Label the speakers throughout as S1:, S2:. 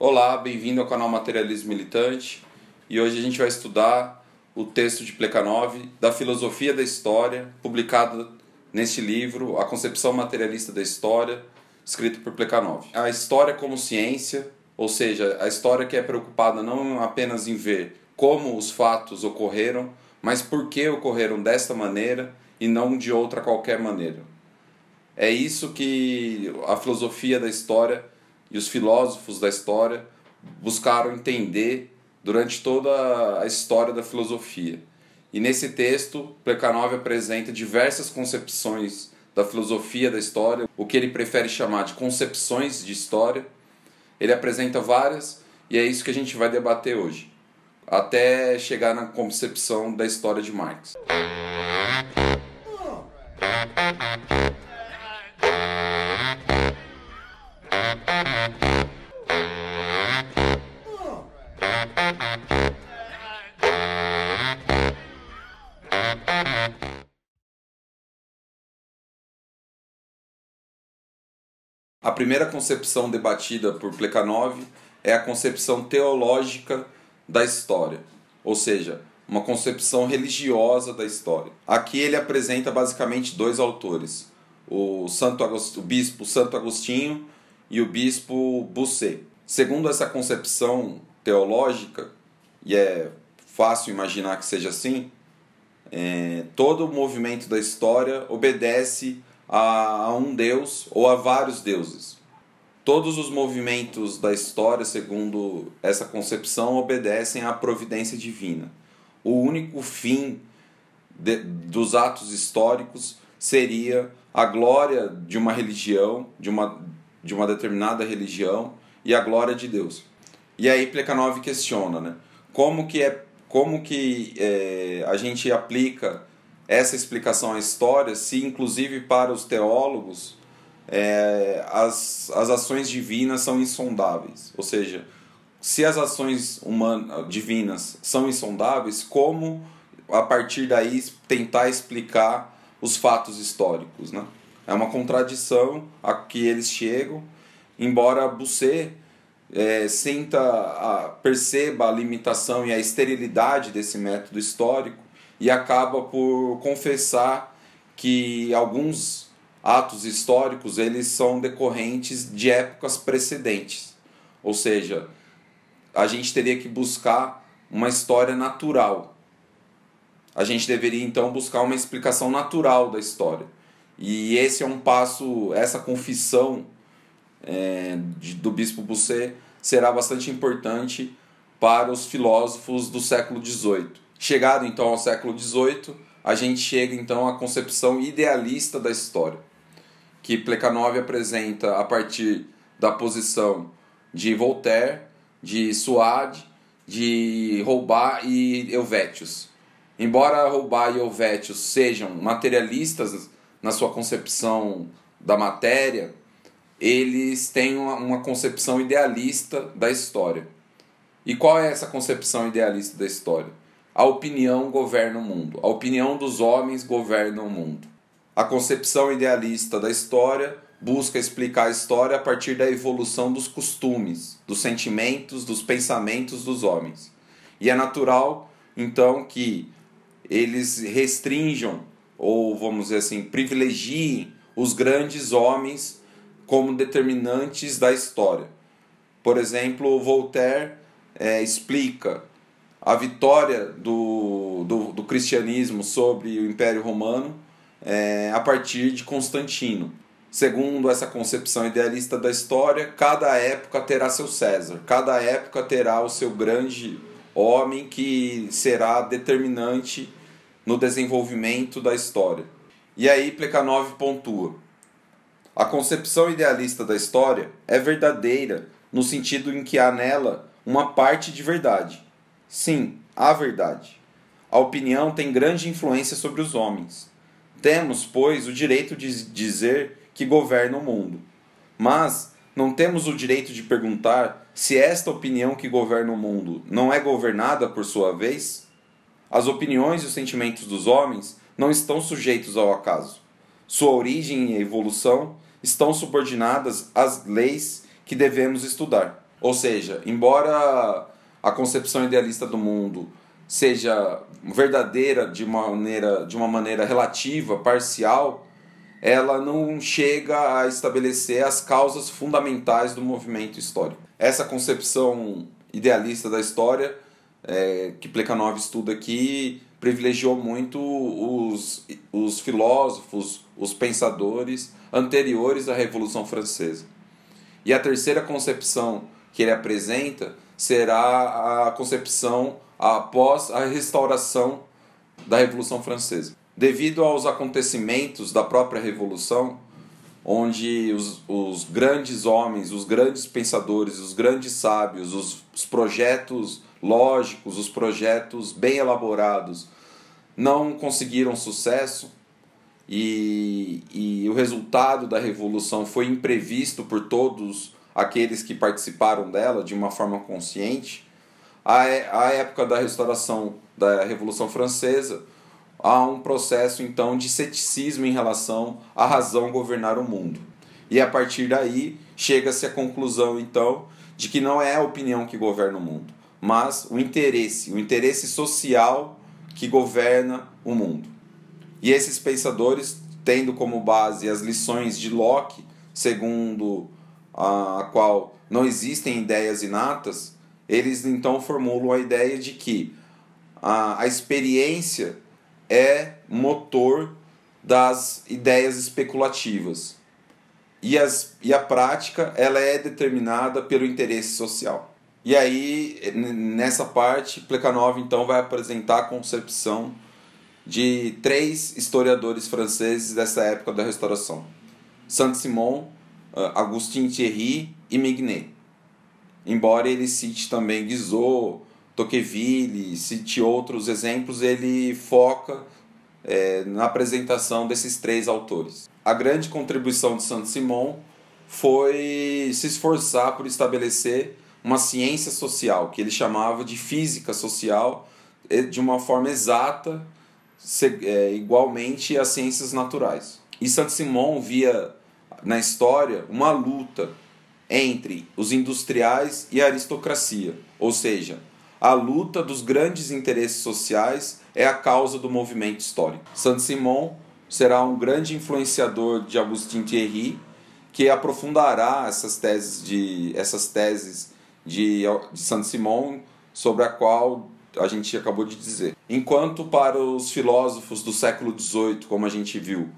S1: Olá, bem-vindo ao canal Materialismo Militante e hoje a gente vai estudar o texto de Plekhanov da Filosofia da História, publicado neste livro A Concepção Materialista da História, escrito por Plekhanov. A história como ciência, ou seja, a história que é preocupada não apenas em ver como os fatos ocorreram, mas por que ocorreram desta maneira e não de outra qualquer maneira. É isso que a filosofia da história e os filósofos da história buscaram entender durante toda a história da filosofia. E nesse texto, Plekhanov apresenta diversas concepções da filosofia da história, o que ele prefere chamar de concepções de história. Ele apresenta várias e é isso que a gente vai debater hoje, até chegar na concepção da história de Marx. A primeira concepção debatida por Plekhanov é a concepção teológica da história, ou seja, uma concepção religiosa da história. Aqui ele apresenta basicamente dois autores, o, Santo Agostinho, o bispo Santo Agostinho e o bispo Busset. Segundo essa concepção teológica, e é fácil imaginar que seja assim, é, todo o movimento da história obedece a um deus ou a vários deuses. Todos os movimentos da história, segundo essa concepção, obedecem à providência divina. O único fim de, dos atos históricos seria a glória de uma religião, de uma, de uma determinada religião, e a glória de Deus. E aí Plekhanov questiona, né? Como que, é, como que é, a gente aplica essa explicação à história, se inclusive para os teólogos é, as, as ações divinas são insondáveis. Ou seja, se as ações humanas, divinas são insondáveis, como a partir daí tentar explicar os fatos históricos? Né? É uma contradição a que eles chegam, embora Busset é, sinta, a, perceba a limitação e a esterilidade desse método histórico, e acaba por confessar que alguns atos históricos eles são decorrentes de épocas precedentes. Ou seja, a gente teria que buscar uma história natural. A gente deveria então buscar uma explicação natural da história. E esse é um passo, essa confissão é, de, do bispo Busset será bastante importante para os filósofos do século XVIII Chegado então ao século XVIII, a gente chega então à concepção idealista da história, que Plekhanov apresenta a partir da posição de Voltaire, de Suade, de Roubat e Helvétios. Embora Roubat e Helvétios sejam materialistas na sua concepção da matéria, eles têm uma concepção idealista da história. E qual é essa concepção idealista da história? A opinião governa o mundo. A opinião dos homens governa o mundo. A concepção idealista da história busca explicar a história a partir da evolução dos costumes, dos sentimentos, dos pensamentos dos homens. E é natural, então, que eles restringam, ou vamos dizer assim, privilegiem os grandes homens como determinantes da história. Por exemplo, Voltaire é, explica a vitória do, do, do cristianismo sobre o Império Romano é, a partir de Constantino. Segundo essa concepção idealista da história, cada época terá seu César, cada época terá o seu grande homem que será determinante no desenvolvimento da história. E aí Plekhanov pontua: a concepção idealista da história é verdadeira no sentido em que há nela uma parte de verdade, Sim, há verdade. A opinião tem grande influência sobre os homens. Temos, pois, o direito de dizer que governa o mundo. Mas não temos o direito de perguntar se esta opinião que governa o mundo não é governada por sua vez? As opiniões e os sentimentos dos homens não estão sujeitos ao acaso. Sua origem e evolução estão subordinadas às leis que devemos estudar. Ou seja, embora a concepção idealista do mundo seja verdadeira de uma maneira, de uma maneira relativa, parcial, ela não chega a estabelecer as causas fundamentais do movimento histórico. Essa concepção idealista da história é, que Plekhanov estuda aqui privilegiou muito os, os filósofos, os pensadores anteriores à Revolução Francesa. E a terceira concepção que ele apresenta será a concepção após a restauração da Revolução Francesa. Devido aos acontecimentos da própria Revolução, onde os, os grandes homens, os grandes pensadores, os grandes sábios, os, os projetos lógicos, os projetos bem elaborados, não conseguiram sucesso, e, e, o resultado da revolução foi imprevisto por todos aqueles que participaram dela de uma forma consciente. A, é, a época da restauração da Revolução Francesa, há um processo então de ceticismo em relação à razão governar o mundo. E a partir daí chega-se à conclusão então de que não é a opinião que governa o mundo, mas o interesse, o interesse social que governa o mundo. E esses pensadores, tendo como base as lições de Locke, segundo a qual não existem ideias inatas, eles então formulam a ideia de que a, a experiência é motor das ideias especulativas e, as, e a prática ela é determinada pelo interesse social. E aí, nessa parte, plekhanov então vai apresentar a concepção de três historiadores franceses dessa época da Restauração: Saint-Simon, ah, Agustin Thierry e Mignet. Embora ele cite também Guizot, Tocqueville, cite outros exemplos, ele foca é, na apresentação desses três autores. A grande contribuição de Saint-Simon foi se esforçar por estabelecer uma ciência social, que ele chamava de física social, de uma forma exata, eh, igualmente às ciências naturais. E Saint-Simon via na história uma luta entre os industriais e a aristocracia, ou seja, a luta dos grandes interesses sociais é a causa do movimento histórico. Saint-Simon será um grande influenciador de Augustin Thierry, que aprofundará essas teses de essas teses de, de Saint-Simon sobre a qual a gente acabou de dizer. Enquanto para os filósofos do século XVIII, como a gente viu,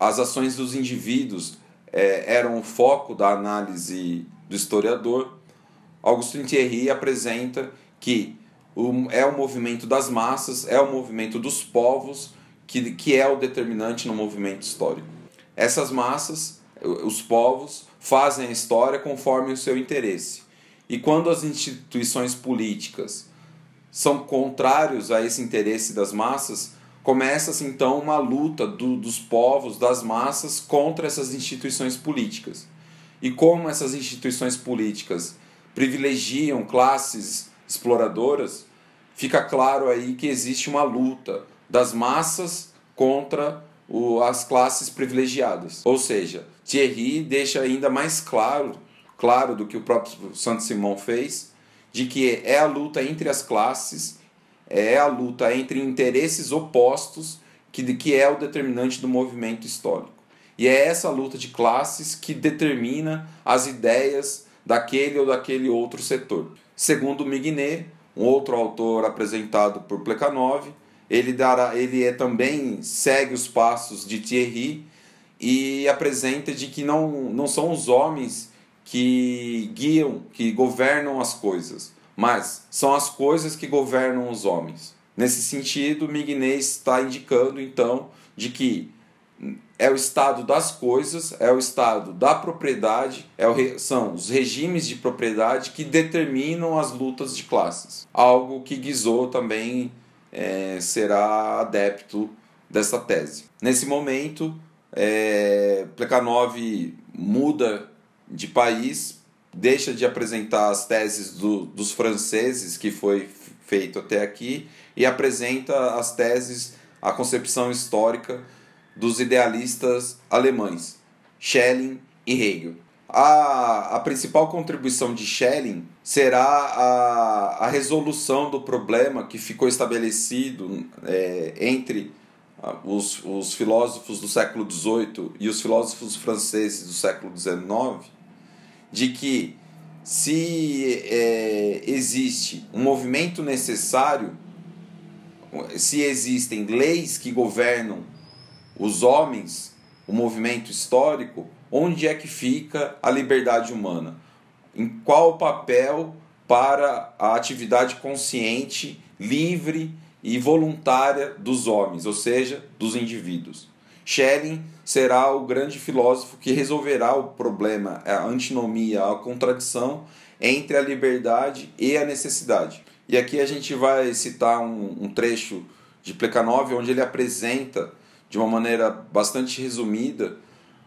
S1: as ações dos indivíduos é, eram o foco da análise do historiador. Augusto Thierry apresenta que o, é o movimento das massas, é o movimento dos povos que, que é o determinante no movimento histórico. Essas massas, os povos, fazem a história conforme o seu interesse. E quando as instituições políticas são contrários a esse interesse das massas, começa-se assim, então uma luta do, dos povos, das massas contra essas instituições políticas. E como essas instituições políticas privilegiam classes exploradoras, fica claro aí que existe uma luta das massas contra o, as classes privilegiadas. Ou seja, Thierry deixa ainda mais claro, claro do que o próprio Santo Simão fez, de que é a luta entre as classes é a luta entre interesses opostos, que, que é o determinante do movimento histórico. E é essa luta de classes que determina as ideias daquele ou daquele outro setor. Segundo Mignet, um outro autor apresentado por Plekhanov, ele, dará, ele é, também segue os passos de Thierry e apresenta de que não, não são os homens que guiam, que governam as coisas, mas são as coisas que governam os homens. Nesse sentido, Mignez está indicando então de que é o estado das coisas, é o estado da propriedade, é o, são os regimes de propriedade que determinam as lutas de classes. Algo que Guizot também é, será adepto dessa tese. Nesse momento, é, muda de país deixa de apresentar as teses do, dos franceses, que foi feito até aqui, e apresenta as teses, a concepção histórica dos idealistas alemães, Schelling e Hegel. A, a principal contribuição de Schelling será a, a resolução do problema que ficou estabelecido é, entre ah, os, os filósofos do século XVIII e os filósofos franceses do século XIX, de que se é, existe um movimento necessário, se existem leis que governam os homens, o movimento histórico, onde é que fica a liberdade humana? Em qual papel para a atividade consciente, livre e voluntária dos homens, ou seja, dos indivíduos? Schelling será o grande filósofo que resolverá o problema, a antinomia, a contradição entre a liberdade e a necessidade. E aqui a gente vai citar um, um trecho de Plekhanov onde ele apresenta de uma maneira bastante resumida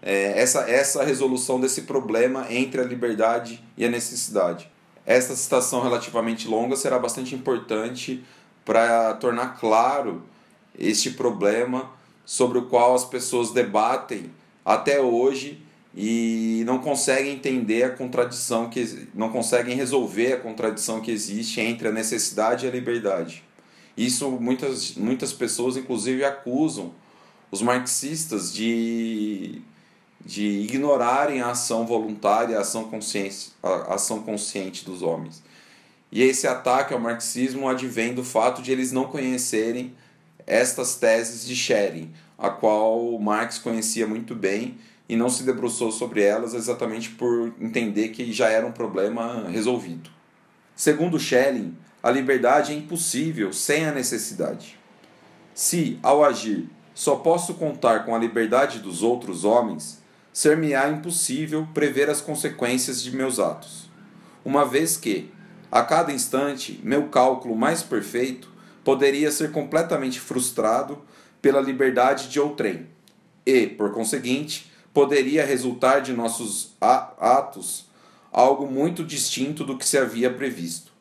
S1: é, essa, essa resolução desse problema entre a liberdade e a necessidade. essa citação relativamente longa será bastante importante para tornar claro este problema sobre o qual as pessoas debatem até hoje e não conseguem entender a contradição que não conseguem resolver a contradição que existe entre a necessidade e a liberdade. Isso muitas muitas pessoas inclusive acusam os marxistas de de ignorarem a ação voluntária, a ação consciente, a ação consciente dos homens. E esse ataque ao marxismo advém do fato de eles não conhecerem estas teses de Schelling, a qual Marx conhecia muito bem e não se debruçou sobre elas exatamente por entender que já era um problema resolvido. Segundo Schelling, a liberdade é impossível sem a necessidade. Se, ao agir, só posso contar com a liberdade dos outros homens, ser-me-á impossível prever as consequências de meus atos. Uma vez que, a cada instante, meu cálculo mais perfeito poderia ser completamente frustrado pela liberdade de outrem e, por conseguinte, poderia resultar de nossos atos algo muito distinto do que se havia previsto.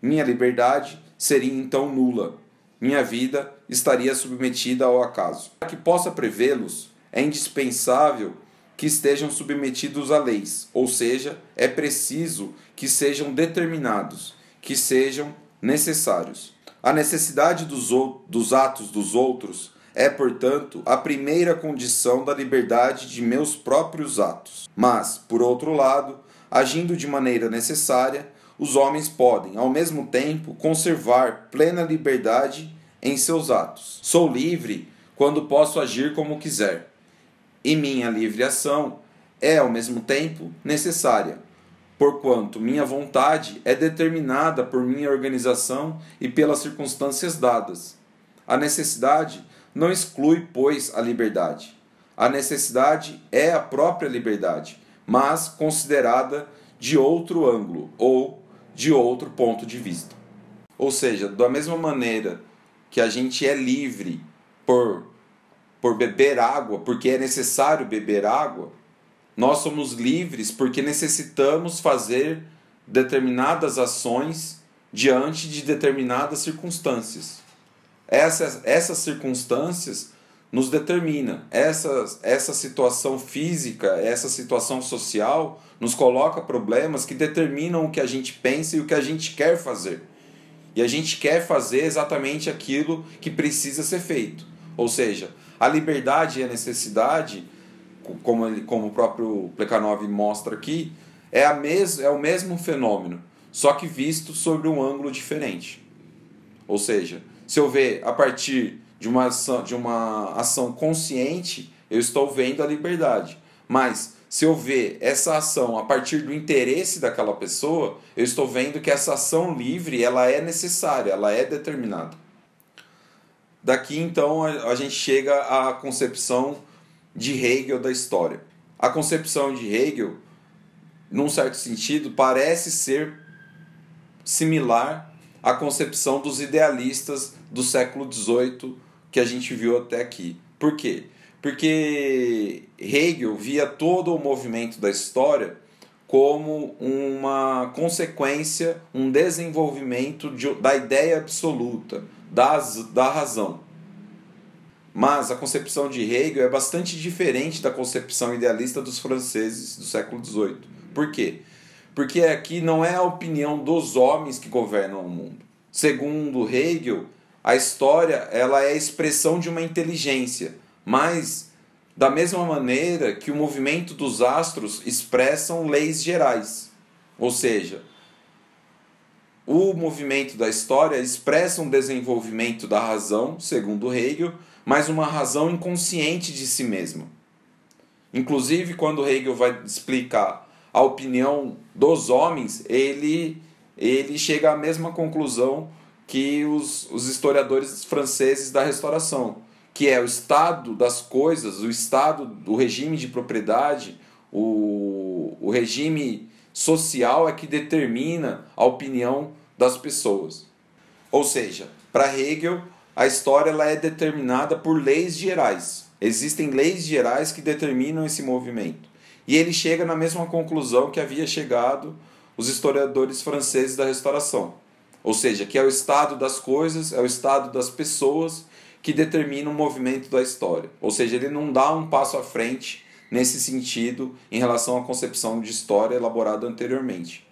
S1: Minha liberdade seria então nula. Minha vida estaria submetida ao acaso. Para que possa prevê-los, é indispensável que estejam submetidos a leis, ou seja, é preciso que sejam determinados, que sejam necessários. A necessidade dos, dos atos dos outros é, portanto, a primeira condição da liberdade de meus próprios atos. Mas, por outro lado, agindo de maneira necessária, os homens podem, ao mesmo tempo, conservar plena liberdade em seus atos. Sou livre quando posso agir como quiser, e minha livre ação é, ao mesmo tempo, necessária, porquanto minha vontade é determinada por minha organização e pelas circunstâncias dadas. A necessidade não exclui, pois, a liberdade. A necessidade é a própria liberdade, mas considerada de outro ângulo ou de outro ponto de vista. Ou seja, da mesma maneira que a gente é livre por, por beber água, porque é necessário beber água, nós somos livres porque necessitamos fazer determinadas ações diante de determinadas circunstâncias. Essas, essas circunstâncias nos determina. Essa, essa situação física, essa situação social nos coloca problemas que determinam o que a gente pensa e o que a gente quer fazer. E a gente quer fazer exatamente aquilo que precisa ser feito. Ou seja, a liberdade e a necessidade como, ele, como o próprio Plekhanov mostra aqui, é, a mes, é o mesmo fenômeno, só que visto sobre um ângulo diferente. Ou seja, se eu ver a partir de uma ação, de uma ação consciente, eu estou vendo a liberdade. Mas se eu ver essa ação a partir do interesse daquela pessoa, eu estou vendo que essa ação livre ela é necessária, ela é determinada. Daqui então a gente chega à concepção de Hegel da história. A concepção de Hegel, num certo sentido, parece ser similar à concepção dos idealistas do século XVIII que a gente viu até aqui. Por quê? Porque Hegel via todo o movimento da história como uma consequência, um desenvolvimento de, da ideia absoluta, das, da razão. Mas a concepção de Hegel é bastante diferente da concepção idealista dos franceses do século XVIII. Por quê? Porque aqui não é a opinião dos homens que governam o mundo. Segundo Hegel, a história ela é a expressão de uma inteligência, mas da mesma maneira que o movimento dos astros expressam leis gerais. Ou seja, o movimento da história expressa um desenvolvimento da razão, segundo Hegel, mas uma razão inconsciente de si mesma. Inclusive, quando Hegel vai explicar a opinião dos homens, ele, ele chega à mesma conclusão que os, os historiadores franceses da restauração, que é o estado das coisas, o estado do regime de propriedade, o, o regime social é que determina a opinião das pessoas. Ou seja, para Hegel, a história ela é determinada por leis gerais. Existem leis gerais que determinam esse movimento. E ele chega na mesma conclusão que havia chegado os historiadores franceses da restauração. Ou seja, que é o estado das coisas, é o estado das pessoas que determina o movimento da história. Ou seja, ele não dá um passo à frente nesse sentido em relação à concepção de história elaborada anteriormente.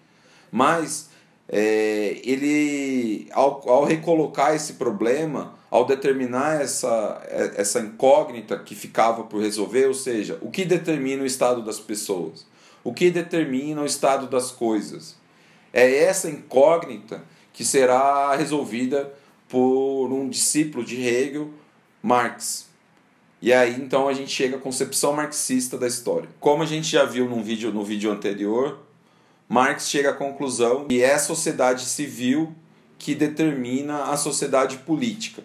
S1: Mas é, ele, ao, ao recolocar esse problema, ao determinar essa, essa incógnita que ficava por resolver, ou seja, o que determina o estado das pessoas, o que determina o estado das coisas. É essa incógnita que será resolvida por um discípulo de Hegel, Marx. E aí então a gente chega à concepção marxista da história. Como a gente já viu num vídeo, no vídeo anterior, Marx chega à conclusão que é a sociedade civil que determina a sociedade política.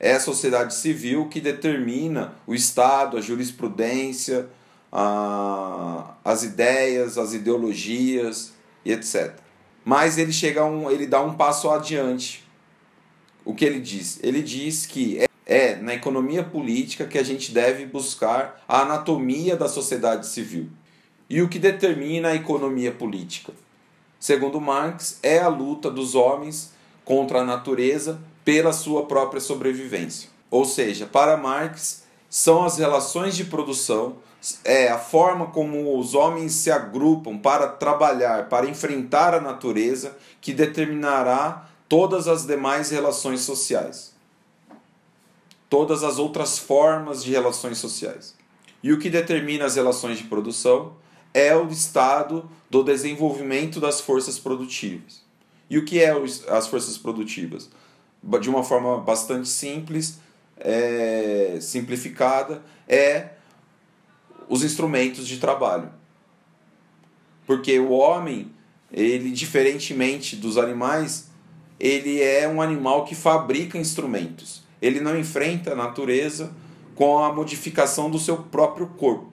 S1: É a sociedade civil que determina o Estado, a jurisprudência, a, as ideias, as ideologias e etc. Mas ele chega um, ele dá um passo adiante. O que ele diz? Ele diz que é na economia política que a gente deve buscar a anatomia da sociedade civil. E o que determina a economia política? Segundo Marx, é a luta dos homens contra a natureza pela sua própria sobrevivência. Ou seja, para Marx, são as relações de produção, é a forma como os homens se agrupam para trabalhar, para enfrentar a natureza, que determinará todas as demais relações sociais todas as outras formas de relações sociais. E o que determina as relações de produção é o estado do desenvolvimento das forças produtivas. E o que é as forças produtivas? De uma forma bastante simples, é, simplificada, é os instrumentos de trabalho. Porque o homem, ele diferentemente dos animais, ele é um animal que fabrica instrumentos ele não enfrenta a natureza com a modificação do seu próprio corpo,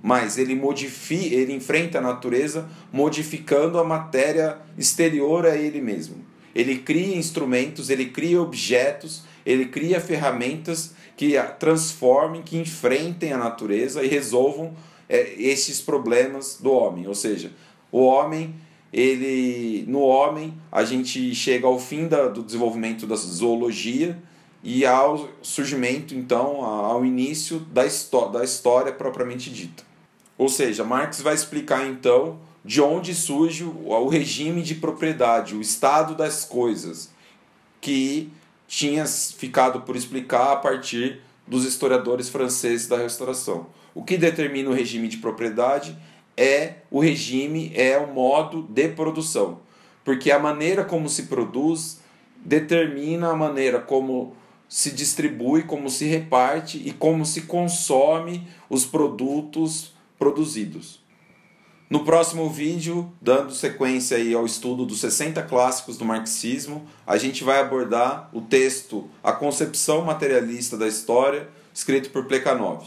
S1: mas ele modifica, ele enfrenta a natureza modificando a matéria exterior a ele mesmo. Ele cria instrumentos, ele cria objetos, ele cria ferramentas que transformem, que enfrentem a natureza e resolvam é, esses problemas do homem. Ou seja, o homem ele no homem a gente chega ao fim da, do desenvolvimento da zoologia e ao surgimento, então, ao início da, histó da história propriamente dita. Ou seja, Marx vai explicar então de onde surge o regime de propriedade, o estado das coisas, que tinha ficado por explicar a partir dos historiadores franceses da Restauração. O que determina o regime de propriedade é o regime, é o modo de produção, porque a maneira como se produz determina a maneira como se distribui, como se reparte e como se consome os produtos produzidos. No próximo vídeo, dando sequência aí ao estudo dos 60 clássicos do marxismo, a gente vai abordar o texto A Concepção Materialista da História, escrito por Plekhanov.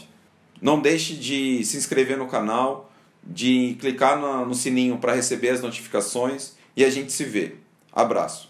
S1: Não deixe de se inscrever no canal, de clicar no sininho para receber as notificações e a gente se vê. Abraço!